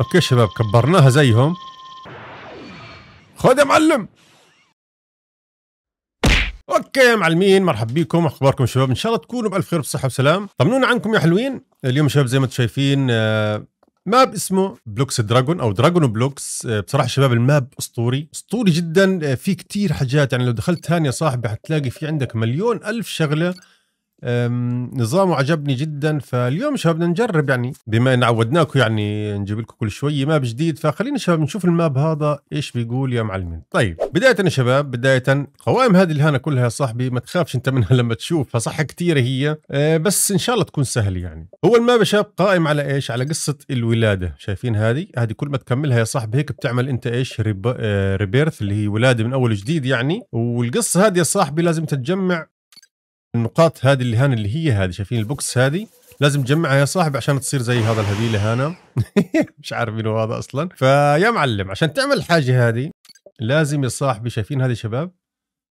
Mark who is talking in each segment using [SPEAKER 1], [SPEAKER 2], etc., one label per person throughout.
[SPEAKER 1] اوكي شباب كبرناها زيهم خذ يا معلم اوكي يا معلمين مرحب بكم اخباركم شباب ان شاء الله تكونوا بالف خير وبصحه وسلام طمنونا عنكم يا حلوين اليوم شباب زي ما انتم شايفين آه، ماب اسمه بلوكس دراجون او دراجون بلوكس آه، بصراحه شباب الماب اسطوري اسطوري جدا آه، في كتير حاجات يعني لو دخلت ثاني يا صاحبي حتلاقي في عندك مليون الف شغله نظامه عجبني جدا فاليوم شباب بدنا نجرب يعني بما ان عودناكم يعني نجيب لكم كل شوي ماب جديد فخلينا شباب نشوف الماب هذا ايش بيقول يا معلمين طيب بدايه يا شباب بدايه قوائم هذه الهانه كلها يا صاحبي ما تخافش انت منها لما تشوفها صح كثيره هي أه، بس ان شاء الله تكون سهله يعني هو الماب يا شباب قائم على ايش على قصه الولاده شايفين هذه هذه كل ما تكملها يا صاحبي هيك بتعمل انت ايش ريب... ريبيرث أه، اللي هي ولاده من اول جديد يعني والقصه هذه يا صاحبي لازم تتجمع النقاط هذه اللي هان اللي هي هذه شايفين البوكس هذه لازم تجمعها يا صاحب عشان تصير زي هذا الهذيلة هانا مش عارف مين هو هذا اصلا فيا معلم عشان تعمل الحاجة هذه لازم يا صاحبي شايفين هذه شباب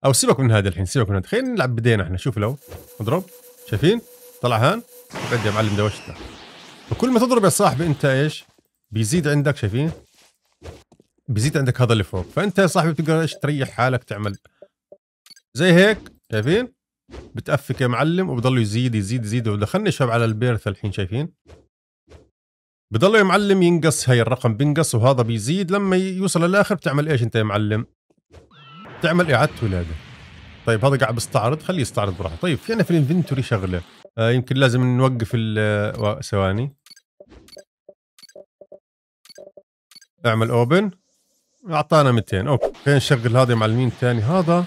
[SPEAKER 1] او سيبك من هذا الحين سيبك من هذا خلينا نلعب بدينا احنا شوف لو اضرب شايفين طلع هان بعد يا معلم دوشته فكل ما تضرب يا صاحبي انت ايش بيزيد عندك شايفين بيزيد عندك هذا اللي فوق فانت يا صاحبي بتقدر ايش تريح حالك تعمل زي هيك شايفين بتأفك يا معلم وبضل يزيد يزيد يزيد ودخلني شاب على البيرث الحين شايفين بضل يا معلم ينقص هاي الرقم بينقص وهذا بيزيد لما يوصل للاخر بتعمل ايش انت يا معلم بتعمل اعاده ولاده طيب هذا قاعد بيستعرض خليه يستعرض براحته طيب في عندنا في الانفنتوري شغله آه يمكن لازم نوقف ال ثواني اعمل اوبن اعطانا 200 اوكي خلينا نشغل هذا يا معلمين ثاني هذا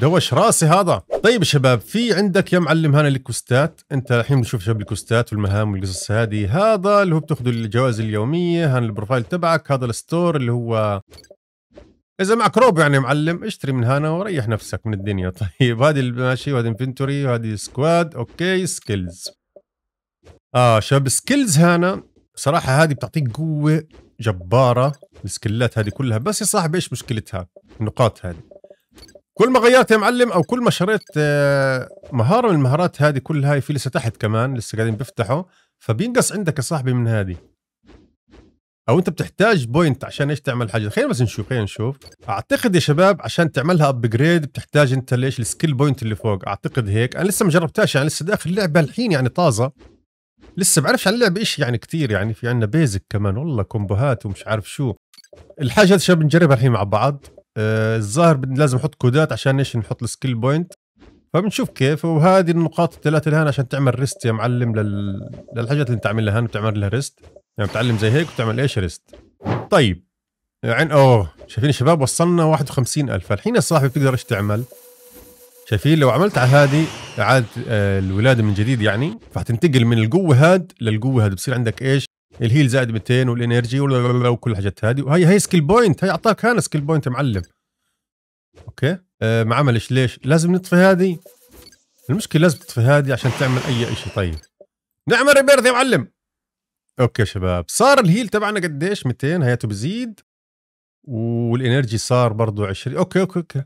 [SPEAKER 1] دوش راسي هذا طيب شباب في عندك يا معلم هنا الكوستات انت الحين بنشوف شباب الكوستات والمهام والقصص هذه هذا اللي هو بتاخذه الجوائز اليوميه هان البروفايل تبعك هذا الستور اللي هو اذا معك روب يعني معلم اشتري من هنا وريح نفسك من الدنيا طيب هذه الماشي وهذه انفنتوري وهذه سكواد اوكي سكيلز اه شباب سكيلز هنا صراحه هذه بتعطيك قوه جباره السكلات هذه كلها بس يا صاحبي ايش مشكلتها النقاط هذه كل ما غيرت يا معلم او كل ما شريت آه، مهاره من المهارات هذه كل هاي في لسه تحت كمان لسه قاعدين بيفتحوا فبينقص عندك يا صاحبي من هذه او انت بتحتاج بوينت عشان ايش تعمل حاجه خلينا بس نشوف خلينا نشوف اعتقد يا شباب عشان تعملها ابجريد بتحتاج انت ليش السكيل بوينت اللي فوق اعتقد هيك انا لسه ما جربتهاش يعني لسه داخل اللعبه الحين يعني طازه لسه بعرفش عن اللعبه ايش يعني كثير يعني في عندنا بيزك كمان والله كومبوهات ومش عارف شو الحاجه هذه شباب نجربها الحين مع بعض آه، الظاهر لازم نحط كودات عشان ايش نحط السكيل بوينت فبنشوف كيف وهذه النقاط الثلاثه الان عشان تعمل ريست يا معلم لل... للحاجات اللي انت عاملها هان بتعمل لها ريست يعني بتعلم زي هيك وتعمل ايش ريست طيب يعني اوه شايفين الشباب وصلنا 51000 الحين يا صاحبي بتقدر ايش تعمل شايفين لو عملت على هذه اعاده آه، الولاده من جديد يعني فحتنتقل من القوه هاد للقوه هاد بصير عندك ايش الهيل زائد 200 والانرجي وكل الحاجات هذه وهي هي سكيل بوينت هي اعطاك هان سكيل بوينت يا معلم اوكي أه ما عملش ليش لازم نطفي هذه المشكله لازم تطفي هذه عشان تعمل اي شيء طيب نعمل ريبيرث يا معلم اوكي شباب صار الهيل تبعنا قديش 200 هياته بزيد والانرجي صار برضو 20 اوكي اوكي اوكي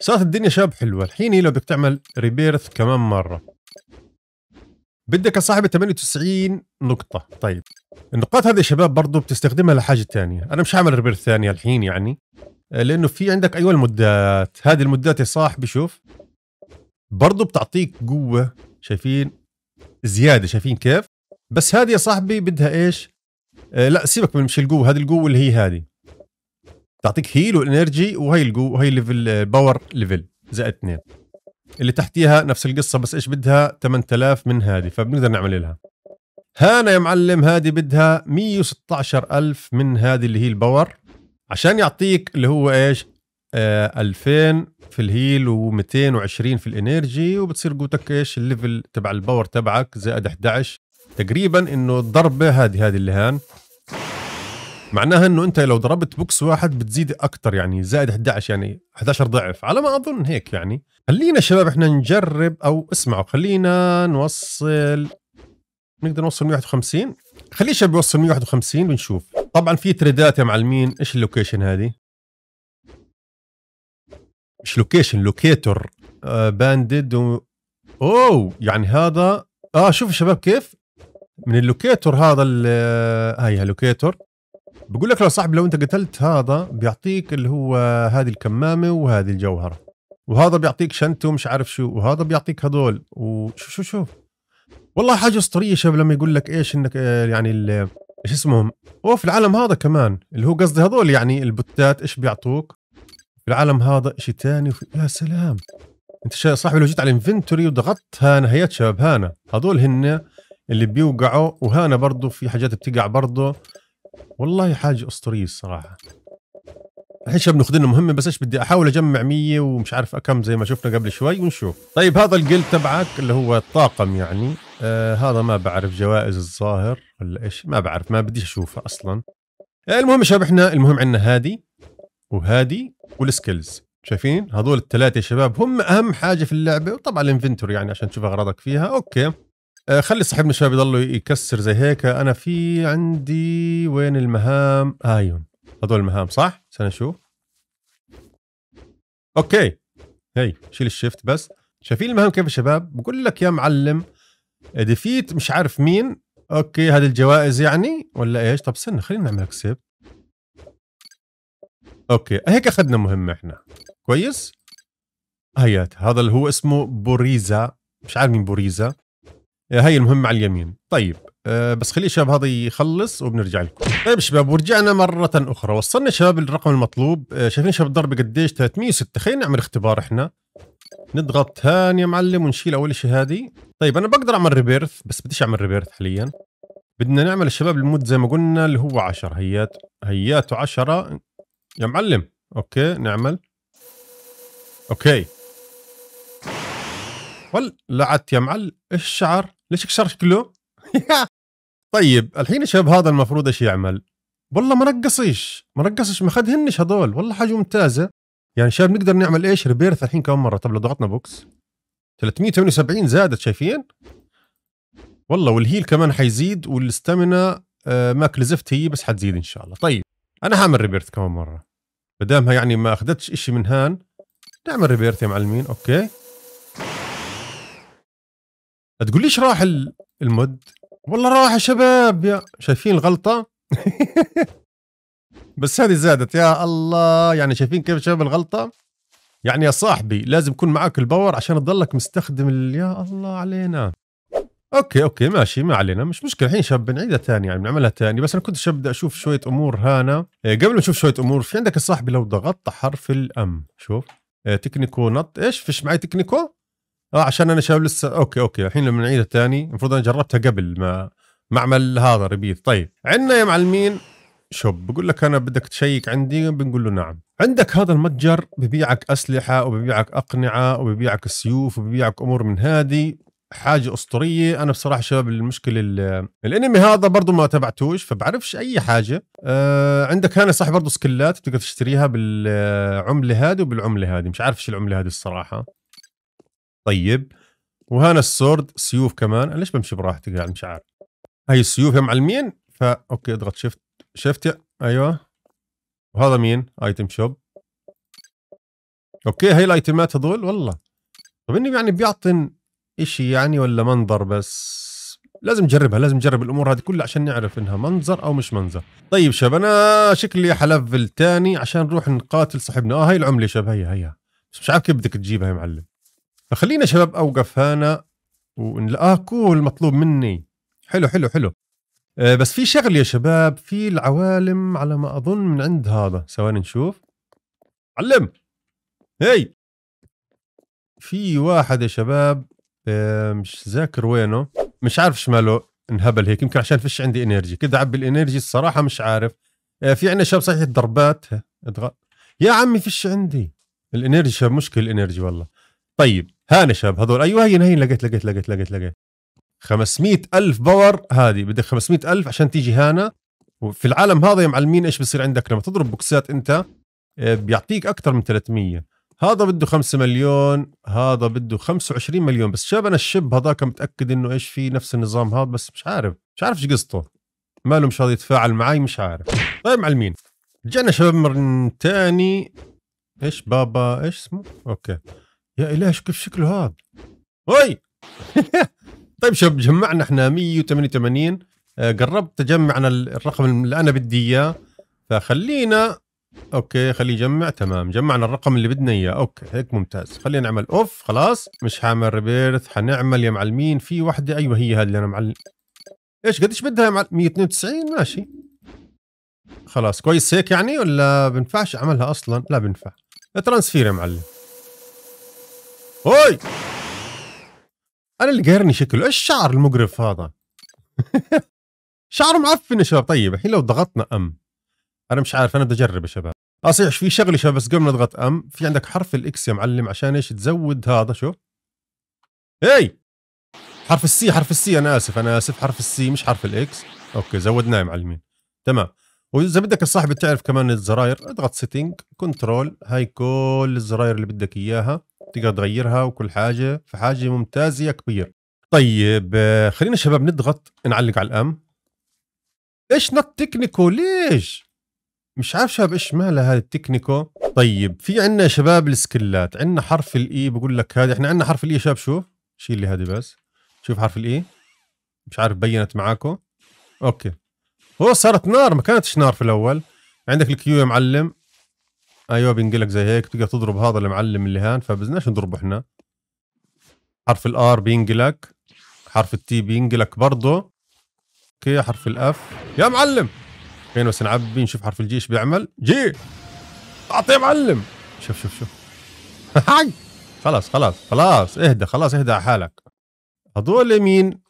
[SPEAKER 1] صارت الدنيا شاب حلوه الحين هي لو بدك تعمل ريبيرث كمان مره بدك صاحب 98 نقطة طيب النقاط هذه يا شباب برضه بتستخدمها لحاجة ثانية أنا مش عامل ريبير ثانية الحين يعني آه، لأنه في عندك أيوة المدات هذه المدات يا صاحبي شوف برضه بتعطيك قوة شايفين زيادة شايفين كيف بس هذه يا صاحبي بدها إيش آه لا سيبك من مش القوة هذه القوة اللي هي هذه تعطيك هيل وانرجي وهي القوة وهي ليفل باور ليفل زائد اثنين اللي تحتيها نفس القصه بس ايش بدها 8000 من هذه فبنقدر نعمل لها هانا يا معلم هذه بدها 116000 من هذه اللي هي الباور عشان يعطيك اللي هو ايش آه 2000 في الهيل و220 في الانرجي وبتصير قوتك ايش الليفل تبع الباور تبعك زائد 11 تقريبا انه الضربه هذه هذه اللي هان معناها انه انت لو ضربت بوكس واحد بتزيد اكثر يعني زائد 11 يعني 11 ضعف على ما اظن هيك يعني خلينا شباب احنا نجرب او اسمعوا خلينا نوصل نقدر نوصل 151 خليه شباب يوصل 151 ونشوف طبعا في تريدات يا معلمين ايش اللوكيشن هذه مش لوكيشن لوكيتور آه باندد و... اوه يعني هذا اه شوف شباب كيف من اللوكيتور هذا ال... آه، هاي لوكيتور بقول لك لو صاحبي لو انت قتلت هذا بيعطيك اللي هو هذه الكمامه وهذه الجوهره وهذا بيعطيك شنطه ومش عارف شو وهذا بيعطيك هذول وشو شو شو والله حاجه اسطوريه شباب لما يقول لك ايش انك آه، يعني ايش اسمهم اوه في العالم هذا كمان اللي هو قصدي هذول يعني البوتات ايش بيعطوك في العالم هذا شيء ثاني وفي... يا سلام انت صاحبي لو جيت على الانفنتوري وضغطت هانا هيات شباب هانا هذول هن اللي بيوقعوا وهانا برضه في حاجات بتقع برضه والله حاجه اسطوريه الصراحه الحين شباب ناخذ لنا مهمه بس ايش بدي احاول اجمع 100 ومش عارف كم زي ما شفنا قبل شوي ونشوف طيب هذا الجلد تبعك اللي هو الطاقم يعني آه هذا ما بعرف جوائز الظاهر ولا ايش ما بعرف ما بديش اشوفها اصلا آه، المهم شباب احنا المهم عندنا هادي وهادي والسكيلز شايفين هذول الثلاثه يا شباب هم اهم حاجه في اللعبه وطبعا الانفنتوري يعني عشان تشوف اغراضك فيها اوكي آه، خلي صاحبنا الشباب يضلوا يكسر زي هيك انا في عندي وين المهام هايون هذول المهام صح عشان شو اوكي هي شيل الشيفت بس شايفين المهام كيف يا شباب بقول لك يا معلم ديفيت مش عارف مين اوكي هذه الجوائز يعني ولا ايش طب استنى خلينا نعمل اكسب اوكي هيك اخذنا مهمه احنا كويس هيات هذا اللي هو اسمه بوريزا مش عارف مين بوريزا آه، هاي المهمه على اليمين طيب أه بس خلي الشباب هذا يخلص وبنرجع لكم طيب شباب ورجعنا مرة أخرى وصلنا شباب الرقم المطلوب أه شايفين شباب الضربة قديش 306 خلينا نعمل اختبار احنا نضغط هان يا معلم ونشيل أول شيء هذه طيب أنا بقدر أعمل ريبيرث بس بديش أعمل ريبيرث حاليا بدنا نعمل الشباب المود زي ما قلنا اللي هو 10 هيات هيات 10 يا معلم أوكي نعمل أوكي ولعت يا معلم الشعر ليش كسر شكله؟ طيب الحين الشاب هذا المفروض ايش يعمل؟ والله ما نقصيش ما نقصش ما خدهنش هذول والله حاجه ممتازه يعني شاب نقدر نعمل ايش ريبيرث الحين كم مره طب لو ضغطنا بوكس 378 زادت شايفين والله والهيل كمان حيزيد والستامنا آه، ماكل ما كلزفت هي بس حتزيد ان شاء الله طيب انا حاعمل ريبيرث كمان مره ما دامها يعني ما اخذتش شيء من هان نعمل ريبيرث يا معلمين اوكي تقول ليش راح المود والله راح يا شباب يا شايفين الغلطه بس هذه زادت يا الله يعني شايفين كيف شباب الغلطه يعني يا صاحبي لازم يكون معاك الباور عشان تضلك مستخدم ال... يا الله علينا اوكي اوكي ماشي ما علينا مش مشكله الحين شاب بنعيدها ثاني يعني بنعملها ثاني بس انا كنت شاب اشوف شويه امور هنا إيه، قبل ما نشوف شويه امور في عندك يا صاحبي لو ضغطت حرف الام شوف إيه، تكنيكو نط ايش فيش معي تكنيكو اه عشان انا شباب لسه اوكي اوكي الحين لما نعيدها ثاني المفروض انا جربتها قبل ما معمل هذا ريبيث طيب عندنا يا معلمين شوب بقول لك انا بدك تشيك عندي بنقول له نعم عندك هذا المتجر ببيعك اسلحه وببيعك اقنعه وببيعك سيوف وببيعك امور من هذه حاجه اسطوريه انا بصراحه شباب المشكله الانمي هذا برضو ما تبعتوش فبعرفش اي حاجه آه عندك هنا صح برضو سكلات بتقدر تشتريها بالعمله هذه وبالعمله هذه مش عارف ايش العمله هذه الصراحه طيب وهنا السورد سيوف كمان ليش بمشي براحتي يعني مش عارف هاي السيوف يا معلمين فا اوكي اضغط شيفت شيفت ايوه وهذا مين ايتم شوب اوكي هاي الايتمات هذول والله طب انه يعني بيعطن اشي يعني ولا منظر بس لازم نجربها لازم نجرب الامور هذه كلها عشان نعرف انها منظر او مش منظر طيب شباب انا شكلي حلفل الثاني عشان نروح نقاتل صاحبنا اه هاي العمله شباب هي هي بس مش عارف كيف بدك تجيبها يا معلم فخلينا شباب اوقف هنا ونلاقاكم المطلوب مني حلو حلو حلو أه بس في شغله يا شباب في العوالم على ما اظن من عند هذا ثواني نشوف علم هي في واحد يا شباب أه مش ذاكر وينه مش عارف شماله انهبل هيك يمكن عشان فيش عندي انرجي كده عبي الانرجي الصراحه مش عارف أه في عندنا شباب صحيح ضربات يا عمي فيش عندي الانرجي شباب مشكل الانرجي والله طيب هان شباب هذول ايوه هين هين لقيت لقيت لقيت لقيت لقيت 500 ألف باور هذه بدك 500 ألف عشان تيجي هانا وفي العالم هذا يا معلمين ايش بصير عندك لما تضرب بوكسات انت آه، بيعطيك اكثر من 300 هذا بده 5 مليون هذا بده 25 مليون بس شاب انا الشب هذاك متاكد انه ايش في نفس النظام هذا بس مش عارف مش عارف ايش قصته ماله مش راضي يتفاعل معي مش عارف طيب معلمين رجعنا شباب من تاني ايش بابا ايش اسمه اوكي يا إله كيف شكله هذا وي طيب شب جمعنا احنا 188 آه، قربت تجمعنا الرقم اللي انا بدي اياه فخلينا اوكي خليه يجمع تمام جمعنا الرقم اللي بدنا اياه اوكي هيك ممتاز خلينا نعمل اوف خلاص مش حامل ريبيرث حنعمل يا معلمين في وحده ايوه هي هذه اللي انا معلم ايش قديش بدها يا معلم 192 ماشي خلاص كويس هيك يعني ولا بنفعش اعملها اصلا لا بنفع ترانسفير يا معلم هوي انا اللي قهرني شكله ايش الشعر المقرف هذا شعره معفن يا شباب طيب الحين لو ضغطنا ام انا مش عارف انا بدي اجرب يا شباب اصيح آه، في شغله شباب بس قبل ما نضغط ام في عندك حرف الاكس يا معلم عشان ايش تزود هذا شوف هي حرف السي حرف السي انا اسف انا اسف حرف السي مش حرف الاكس اوكي زودناه يا معلمين تمام واذا بدك الصاحب تعرف كمان الزراير اضغط سيتنج كنترول هاي كل الزراير اللي بدك اياها تقدر تغيرها وكل حاجه فحاجه ممتازه كبير طيب آه، خلينا شباب نضغط نعلق على الام ايش نط تكنيكو ليش مش عارف شباب ايش مالها هذا التكنيكو طيب في عندنا شباب السكلات عندنا حرف الاي e، بقول لك هذا احنا عندنا حرف الاي e شباب شوف شيل لي هذه بس شوف حرف الاي e. مش عارف بينت معاكو اوكي هو صارت نار ما كانتش نار في الاول عندك الكيو يا معلم ايوه بينقلك زي هيك بتقدر تضرب هذا المعلم اللي هان فبزناش نضربه احنا حرف الار بينقلك حرف التي بينقلك برضه اوكي حرف الاف يا معلم فين بس نعبي نشوف حرف الجي ايش بيعمل جي اعطي يا معلم شوف شوف شوف هاي خلاص خلاص خلاص اهدى خلاص اهدى على حالك هذول مين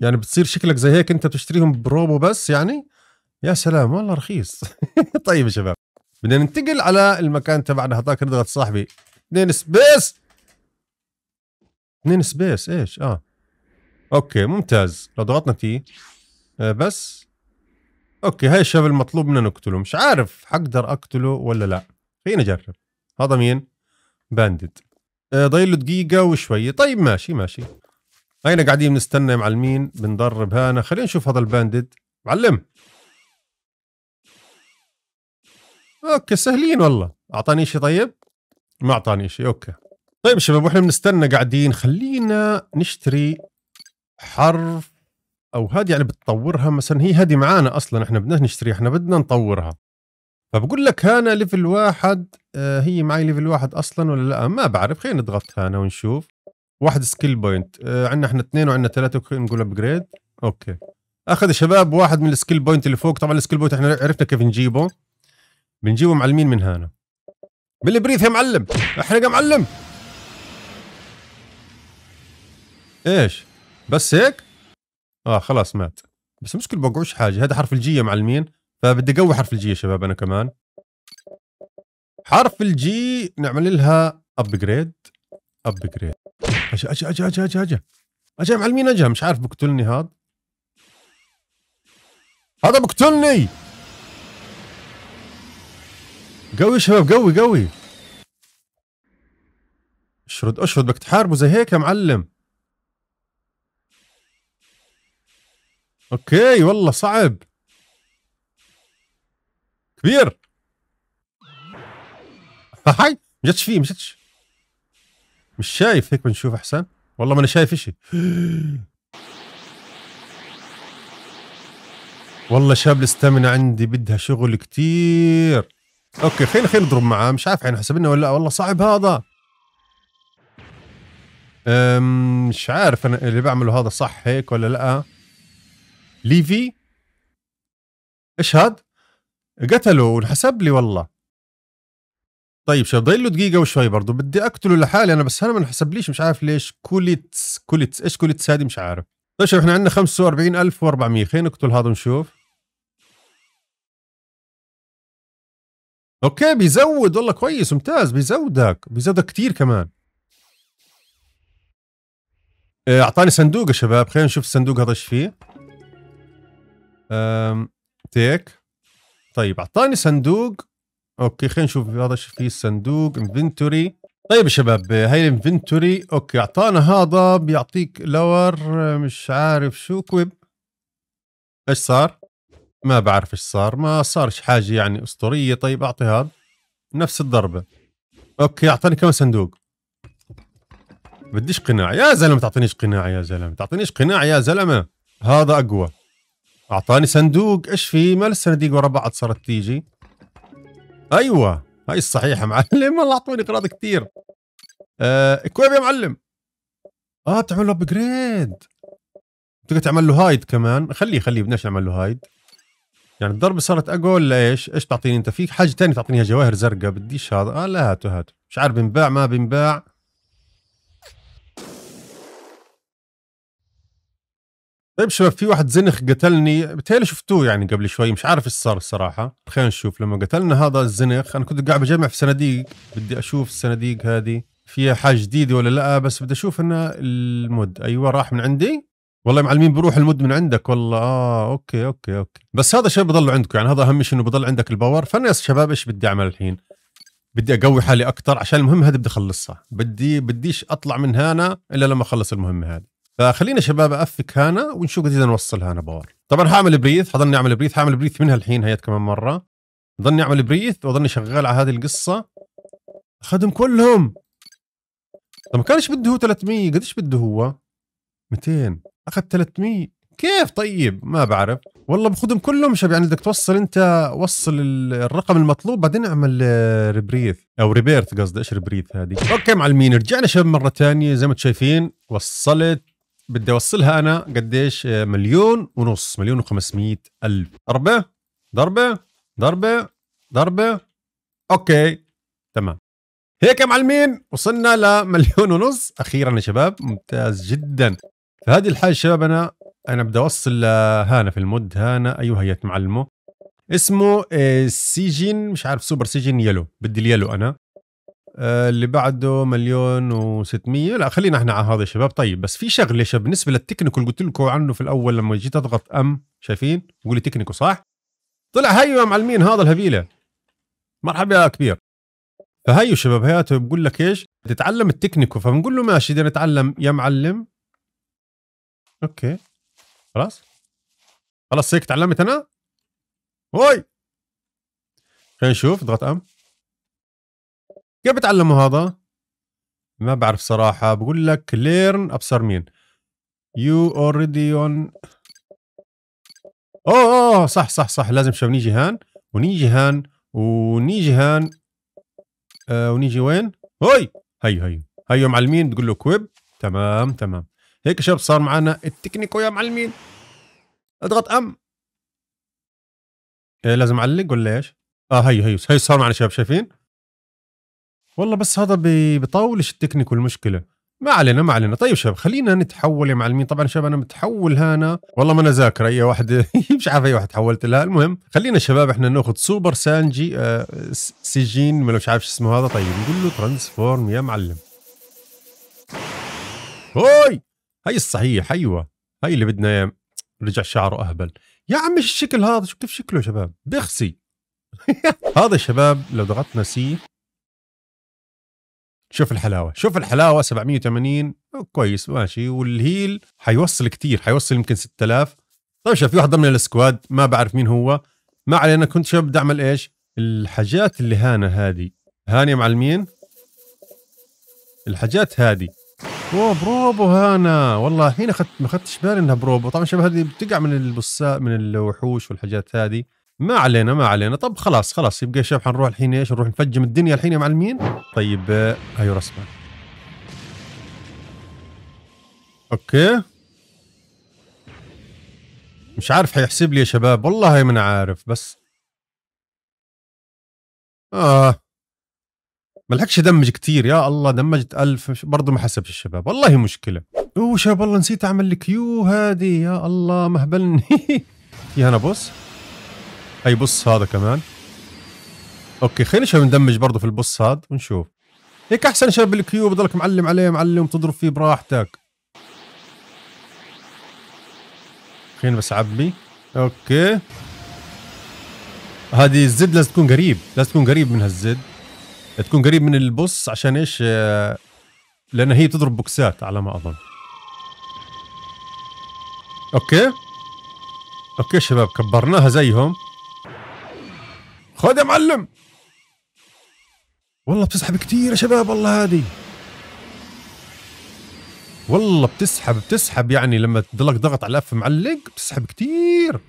[SPEAKER 1] يعني بتصير شكلك زي هيك انت بتشتريهم بروبو بس يعني يا سلام والله رخيص طيب يا شباب بدنا ننتقل على المكان تبعنا هذاك نضغط صاحبي اثنين سبيس اثنين سبيس ايش اه اوكي ممتاز لو ضغطنا تي آه بس اوكي هاي الشاب المطلوب منا نقتله مش عارف حقدر اقتله ولا لا خلينا نجرب هذا مين باندد آه ضايل له دقيقة وشوية طيب ماشي ماشي هينا قاعدين بنستنى معلمين بندرب هانا خلينا نشوف هذا الباندد معلم اوكي سهلين والله اعطاني شيء طيب ما اعطاني شيء اوكي طيب شباب واحنا بنستنى قاعدين خلينا نشتري حرف او هذه يعني بتطورها مثلا هي هذه معانا اصلا احنا بدنا نشتريها احنا بدنا نطورها فبقول لك هانا ليفل واحد آه هي معي ليفل واحد اصلا ولا لا ما بعرف خلينا نضغط هانا ونشوف واحد سكيل بوينت آه عندنا احنا اثنين وعندنا ثلاثه نقول ابجريد اوكي اخذ شباب واحد من السكيل بوينت اللي فوق طبعا السكيل بوينت احنا عرفنا كيف نجيبه بنجيب معلمين من هنا بالبريث يا معلم احرق يا معلم ايش بس هيك اه خلاص مات بس مشكل بوقعوش حاجه هذا حرف الجي يا معلمين فبدي قوي حرف الجي يا شباب انا كمان حرف الجي نعمل لها ابجريد ابجريد اجا اجا اجا اجا اجا اجا اجا معلمين اجا مش عارف بقتلني هذا هذا بقتلني قوي شباب قوي قوي اشرد اشرد بدك تحاربوا زي هيك يا معلم اوكي والله صعب كبير هاي جتش فيه مشتش مش شايف هيك بنشوف احسن والله ما انا شايف اشي والله شاب الاستامنة عندي بدها شغل كتير اوكي خلينا خلينا نضرب معاه مش عارف يعني حسبنا ولا لا والله صعب هذا مش عارف انا اللي بعمله هذا صح هيك ولا لا ليفي ايش هاد قتله وانحسب لي والله طيب شو ضايل له دقيقه وشوي برضه بدي اقتله لحالي انا بس انا ما انحسبليش مش عارف ليش كوليتس كوليتس ايش كوليتس هذه مش عارف طيب شوف احنا عندنا 45400 خلينا نقتل هذا ونشوف اوكي بيزود والله كويس ممتاز بيزودك بيزودك كثير كمان آه، اعطاني صندوق يا شباب خلينا نشوف الصندوق هذا ايش فيه أم... تيك طيب اعطاني صندوق اوكي خلينا نشوف هذا ايش فيه الصندوق انفنتوري طيب يا شباب هاي الانفنتوري اوكي اعطانا هذا بيعطيك لور مش عارف شو كويب ايش صار ما بعرف ايش صار ما صارش حاجه يعني اسطوريه طيب اعطي هذا نفس الضربه اوكي اعطاني كم صندوق بديش قناع يا زلمه تعطينيش قناع يا زلمه تعطينيش قناع يا زلمه هذا اقوى اعطاني صندوق ايش في لسه الصناديق ورا بعض صارت تيجي ايوه هاي الصحيحه معلم والله اعطوني اغراض كثير اكويب آه، يا معلم اه تعمل له ابجريد تقدر تعمل له هايد كمان خليه خليه بدناش نعمل له هايد يعني الضربه صارت اقوى ليش؟ ايش تعطيني انت فيك حاجه ثانيه تعطيني جواهر زرقاء بديش هذا اه لا هاتوا هاتوا مش عارف بنباع ما بنباع طيب شباب في واحد زنخ قتلني بتهيألي شفتوه يعني قبل شوي مش عارف ايش صار الصراحه خلينا نشوف لما قتلنا هذا الزنخ انا كنت قاعد بجمع في صناديق بدي اشوف الصناديق هذه فيها حاجه جديده ولا لا بس بدي اشوف انه المود ايوه راح من عندي والله معلمين بروح المد من عندك والله اه اوكي اوكي اوكي بس هذا شيء بضل عندكم يعني هذا اهم شيء انه بضل عندك الباور فانا يا شباب ايش بدي اعمل الحين بدي اقوي حالي اكثر عشان المهمه هذه بدي اخلصها بدي بديش اطلع من هنا الا لما اخلص المهمه هذه فخلينا شباب افك هنا ونشوف قد نوصل هنا باور طبعا حاعمل بريث حضلني اعمل بريث حاعمل بريث منها الحين هيت كمان مره ضلني اعمل بريث وضلني شغال على هذه القصه اخذهم كلهم طب ما كانش بده هو 300 قديش بده هو 200 اخذت 300 كيف طيب ما بعرف والله باخذهم كلهم شب يعني بدك توصل انت وصل الرقم المطلوب بعدين اعمل ريبريث آه، او ريبيرث قصدي ايش ريبريث هذه اوكي معلمين رجعنا شباب مره ثانيه زي ما انتم شايفين وصلت بدي اوصلها انا قديش آه، مليون ونص مليون و500 الف ضربه ضربه ضربه ضربه اوكي تمام هيك يا معلمين وصلنا لمليون ونص اخيرا يا شباب ممتاز جدا فهذه الحاجه شباب انا انا بدي اوصل لهانا في المود هانا ايوه هيت معلمه اسمه آه، سيجين مش عارف سوبر سيجين يلو بدي اليلو انا آه، اللي بعده مليون و600 لا خلينا احنا على هذا يا شباب طيب بس في شغله شباب بالنسبه للتكنيكال قلت لكم عنه في الاول لما جيت اضغط ام شايفين بقول لي تكنيكو صح طلع هيو يا معلمين هذا الهبيله مرحبا يا كبير فهيو شباب هياته بقول لك ايش تتعلم التكنيكو فبنقول له ماشي بدنا نتعلم يا معلم اوكي خلاص خلاص هيك تعلمت انا وي خلينا نشوف اضغط ام كيف بتعلموا هذا ما بعرف صراحة بقول لك ليرن ابصر مين يو اوريدي اون اوه اوه صح صح صح لازم شباب نيجي هان ونيجي هان ونيجي هان آه ونيجي وين هوي هي هي هيو معلمين بتقول له كويب تمام تمام هيك شاب صار معنا التكنيكو يا معلمين اضغط ام إيه لازم اعلق ولا ايش؟ اه هي هي هي صار معنا شباب شايفين؟ والله بس هذا بيطولش التكنيكو المشكله ما علينا ما علينا طيب شباب خلينا نتحول يا معلمين طبعا شباب انا متحول هنا والله ما انا ذاكر اي واحد مش عارف اي واحد حولت لها المهم خلينا شباب احنا ناخذ سوبر سانجي آه سجين ما مش عارف شو اسمه هذا طيب نقول له ترانسفورم يا معلم هوي هاي الصحيح ايوه هاي اللي بدنا اياه رجع شعره اهبل يا عم ايش الشكل هذا شو كيف شكله شباب بخسي هذا الشباب لو ضغطنا سي شوف الحلاوه شوف الحلاوه 780 كويس ماشي والهيل حيوصل كثير حيوصل يمكن 6000 طيب شوف في واحد ضمن السكواد ما بعرف مين هو ما علينا كنت شباب بدي اعمل ايش الحاجات اللي هانا هذه هاني معلمين الحاجات هذه برو بروبو هانا والله الحين اخذت ما اخذتش بالي انها بروبو طبعا شباب هذه بتقع من البصاء من الوحوش والحاجات هذه ما علينا ما علينا طب خلاص خلاص يبقى شباب حنروح الحين ايش نروح نفجم الدنيا الحين يا معلمين طيب هاي أيوة، رسمه اوكي مش عارف حيحسب لي يا شباب والله ما انا عارف بس اه ما لحقش ادمج كثير يا الله دمجت ألف برضه ما حسبش الشباب والله مشكله اوه شباب الله نسيت اعمل الكيو هذه يا الله مهبلني في هنا بص اي بص هذا كمان اوكي خلينا شباب ندمج برضه في البص هذا ونشوف هيك احسن شباب الكيو بضلك معلم عليه معلم تضرب فيه براحتك خلينا بس عبي اوكي هذه الزد لازم تكون قريب لازم تكون قريب من هالزد تكون قريب من البوس عشان ايش آه، لان هي بتضرب بوكسات على ما اظن اوكي اوكي شباب كبرناها زيهم خذ يا معلم والله بتسحب كثير يا شباب والله هذه والله بتسحب بتسحب يعني لما تضلك ضغط على الاف معلق بتسحب كثير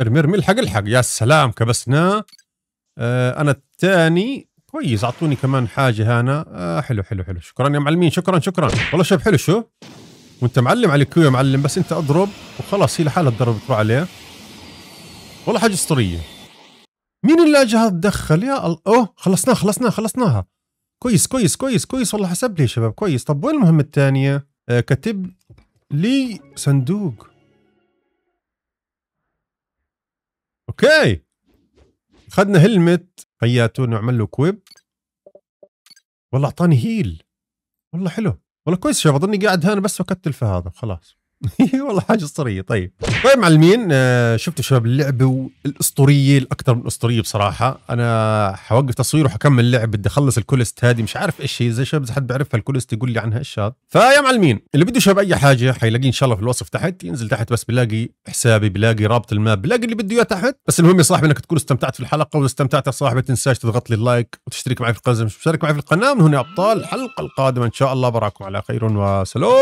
[SPEAKER 1] ارمي ارمي الحق الحق يا سلام كبسناه آه انا الثاني كويس اعطوني كمان حاجه هنا آه حلو حلو حلو شكرا يا معلمين شكرا شكرا والله شوف حلو شو وانت معلم على الكيو يا معلم بس انت اضرب وخلاص هي لحالها تضرب تروح عليه والله حاجه اسطوريه مين اللاجئ هذا تدخل يا الله اوه خلصناها خلصناها خلصناها كويس كويس كويس كويس والله حسب لي يا شباب كويس طب وين المهمه الثانيه آه كتب لي صندوق اوكي اخذنا هلمت هياتو نعمل له كويب والله اعطاني هيل والله حلو والله كويس شوف اظني قاعد هنا بس واكتل في هذا خلاص والله حاجه اسطوريه طيب طيب معلمين آه، شفتوا شباب اللعبه الاسطوريه الاكثر من اسطوريه بصراحه انا حوقف تصوير وحكمل لعب بدي اخلص الكولست هذه مش عارف ايش هي زي شباب اذا حد بيعرفها الكولست يقول لي عنها ايش هذا فيا معلمين اللي بده شباب اي حاجه حيلاقيه ان شاء الله في الوصف تحت ينزل تحت بس بلاقي حسابي بلاقي رابط الماب بلاقي اللي بده اياه تحت بس المهم يا صاحبي انك تكون استمتعت في الحلقه واذا استمتعت يا صاحبي تنساش تضغط لي اللايك وتشترك معي في القناه مش معي في القناه من هنا ابطال الحلقه القادمه ان شاء الله براكم على خير وسلام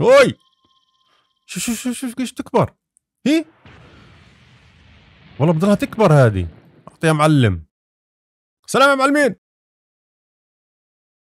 [SPEAKER 1] وي شو شو شو شو ايش تكبر هي والله بدها تكبر هذه اعطيها معلم سلام يا معلمين